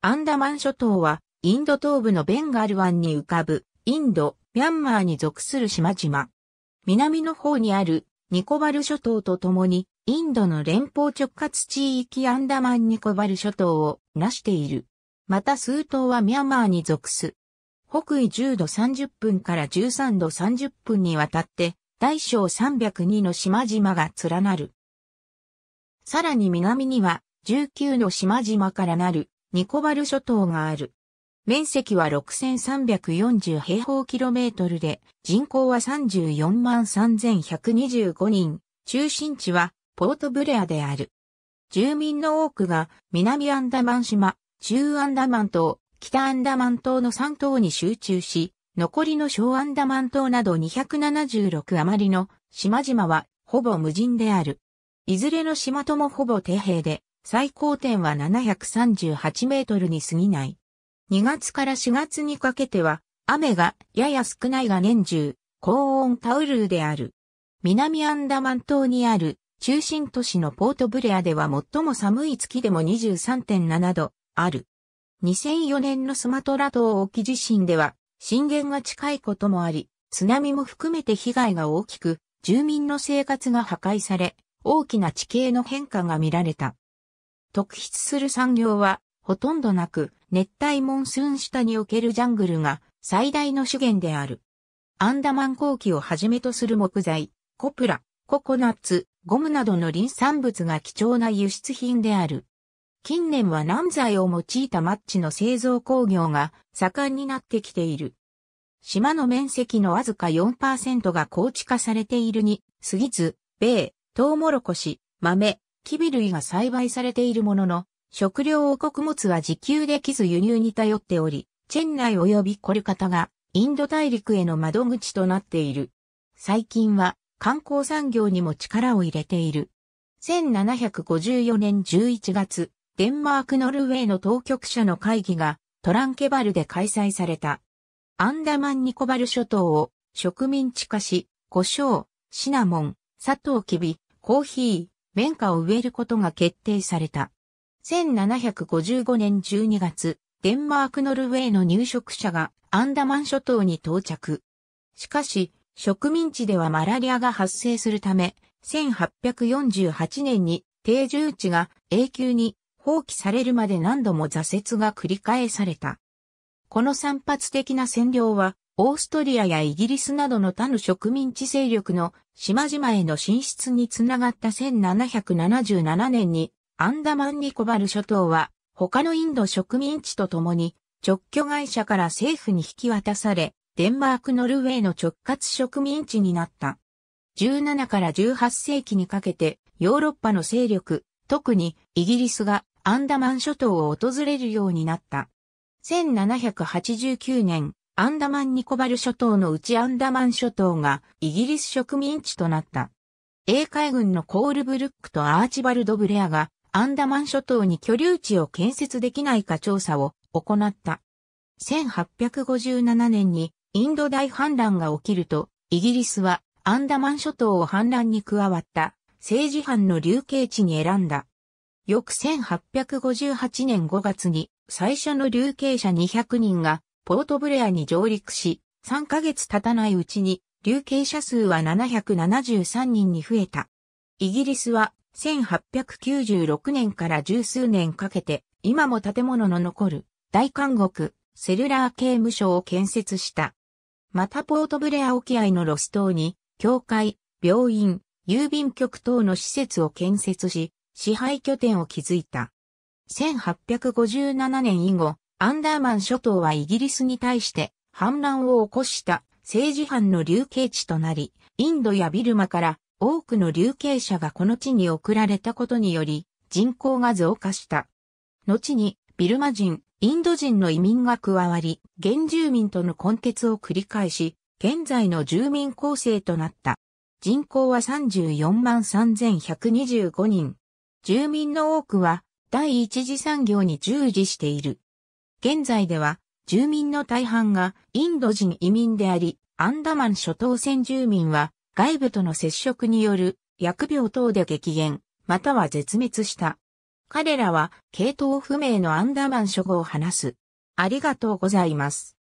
アンダマン諸島は、インド東部のベンガル湾に浮かぶ、インド、ミャンマーに属する島々。南の方にある、ニコバル諸島とともに、インドの連邦直轄地域アンダマンニコバル諸島をなしている。また数島はミャンマーに属す。北緯10度30分から13度30分にわたって、大小302の島々が連なる。さらに南には、19の島々からなるニコバル諸島がある。面積は6340平方キロメートルで、人口は34万3125人、中心地はポートブレアである。住民の多くが南アンダマン島、中アンダマン島、北アンダマン島の3島に集中し、残りの小アンダマン島など276余りの島々はほぼ無人である。いずれの島ともほぼ底辺で、最高点は738メートルに過ぎない。2月から4月にかけては、雨がやや少ないが年中、高温タウルーである。南アンダマン島にある中心都市のポートブレアでは最も寒い月でも23.7度ある。2004年のスマトラ島沖地震では震源が近いこともあり、津波も含めて被害が大きく、住民の生活が破壊され、大きな地形の変化が見られた。特筆する産業は、ほとんどなく、熱帯モンスーン下におけるジャングルが最大の資源である。アンダマン後期をはじめとする木材、コプラ、ココナッツ、ゴムなどの林産物が貴重な輸出品である。近年は南材を用いたマッチの製造工業が盛んになってきている。島の面積のわずか4%が高地化されているに、過ぎず、米、トウモロコシ、豆、キビ類が栽培されているものの、食料王国物は自給できず輸入に頼っており、チェン内及びコルカタがインド大陸への窓口となっている。最近は観光産業にも力を入れている。1754年11月、デンマーク・ノルウェーの当局者の会議がトランケバルで開催された。アンダマン・ニコバル諸島を植民地化し、胡椒、シナモン、砂糖キビ、コーヒー、綿花を植えることが決定された。1755年12月、デンマークノルウェーの入植者がアンダマン諸島に到着。しかし、植民地ではマラリアが発生するため、1848年に定住地が永久に放棄されるまで何度も挫折が繰り返された。この散発的な占領はオーストリアやイギリスなどの他の植民地勢力の島々への進出につながった1777年にアンダマンニコバル諸島は他のインド植民地とともに直居会社から政府に引き渡され、デンマーク・ノルウェーの直轄植民地になった。17から18世紀にかけてヨーロッパの勢力、特にイギリスがアンダマン諸島を訪れるようになった。1789年、アンダマンニコバル諸島のうちアンダマン諸島がイギリス植民地となった。英海軍のコールブルックとアーチバルド・ブレアがアンダマン諸島に居留地を建設できないか調査を行った。1857年にインド大反乱が起きると、イギリスはアンダマン諸島を反乱に加わった政治犯の流刑地に選んだ。翌1858年5月に最初の流刑者200人がポートブレアに上陸し、3ヶ月経たないうちに、流刑者数は773人に増えた。イギリスは、1896年から十数年かけて、今も建物の残る、大監獄、セルラー刑務所を建設した。またポートブレア沖合のロス島に、教会、病院、郵便局等の施設を建設し、支配拠点を築いた。1857年以後、アンダーマン諸島はイギリスに対して反乱を起こした政治犯の流刑地となり、インドやビルマから多くの流刑者がこの地に送られたことにより、人口が増加した。後に、ビルマ人、インド人の移民が加わり、原住民との混血を繰り返し、現在の住民構成となった。人口は34万3125人。住民の多くは、第一次産業に従事している。現在では、住民の大半がインド人移民であり、アンダマン諸島先住民は外部との接触による薬病等で激減、または絶滅した。彼らは系統不明のアンダマン諸語を話す。ありがとうございます。